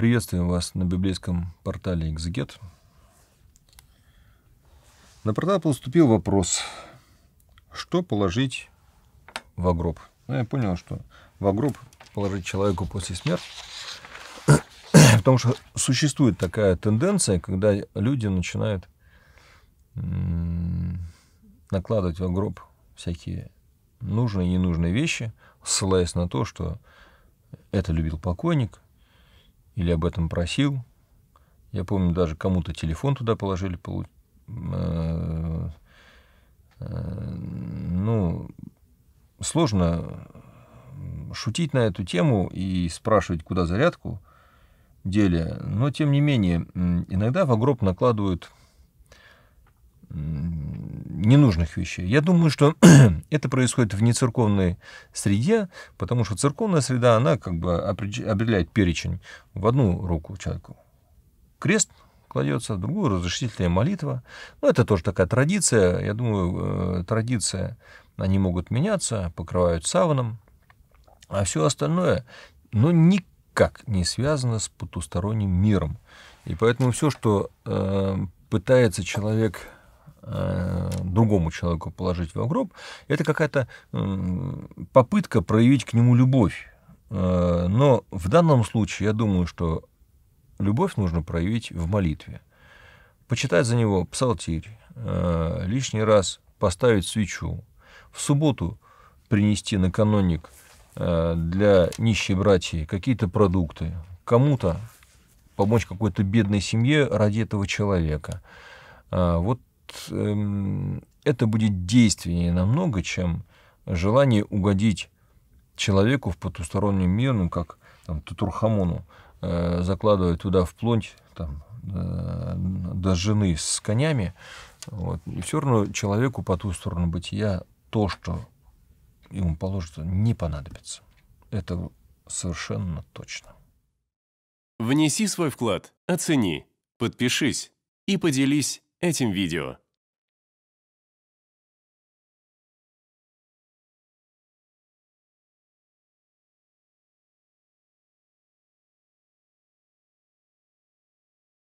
Приветствуем вас на библейском портале «Экзегет». На портал поступил вопрос, что положить в гроб. Ну, я понял, что в гроб положить человеку после смерти, потому что существует такая тенденция, когда люди начинают накладывать в гроб всякие нужные и ненужные вещи, ссылаясь на то, что это любил покойник – или об этом просил. Я помню, даже кому-то телефон туда положили. Э, э, ну, сложно шутить на эту тему и спрашивать, куда зарядку деле. Но, тем не менее, иногда в гроб накладывают ненужных вещей. Я думаю, что это происходит в нецерковной среде, потому что церковная среда, она как бы определяет перечень в одну руку человеку. Крест кладется, в другую разрешительная молитва. Ну, это тоже такая традиция. Я думаю, э, традиция, они могут меняться, покрывают саваном. А все остальное, но никак не связано с потусторонним миром. И поэтому все, что э, пытается человек Э, другому человеку положить в гроб, это какая-то попытка проявить к нему любовь. Э, но в данном случае я думаю, что любовь нужно проявить в молитве. Почитать за него псалтирь, э, лишний раз поставить свечу, в субботу принести на каноник для нищей братьев какие-то продукты, кому-то помочь какой-то бедной семье ради этого человека. Вот эм, это будет действеннее намного, чем желание угодить человеку в потусторонний мир, ну, как там, Тутурхамону, э, закладывая туда вплоть там, э, до жены с конями, вот. И все равно человеку по ту сторону бытия то, что ему положится, не понадобится. Это совершенно точно. Внеси свой вклад, оцени, подпишись и поделись этим видео.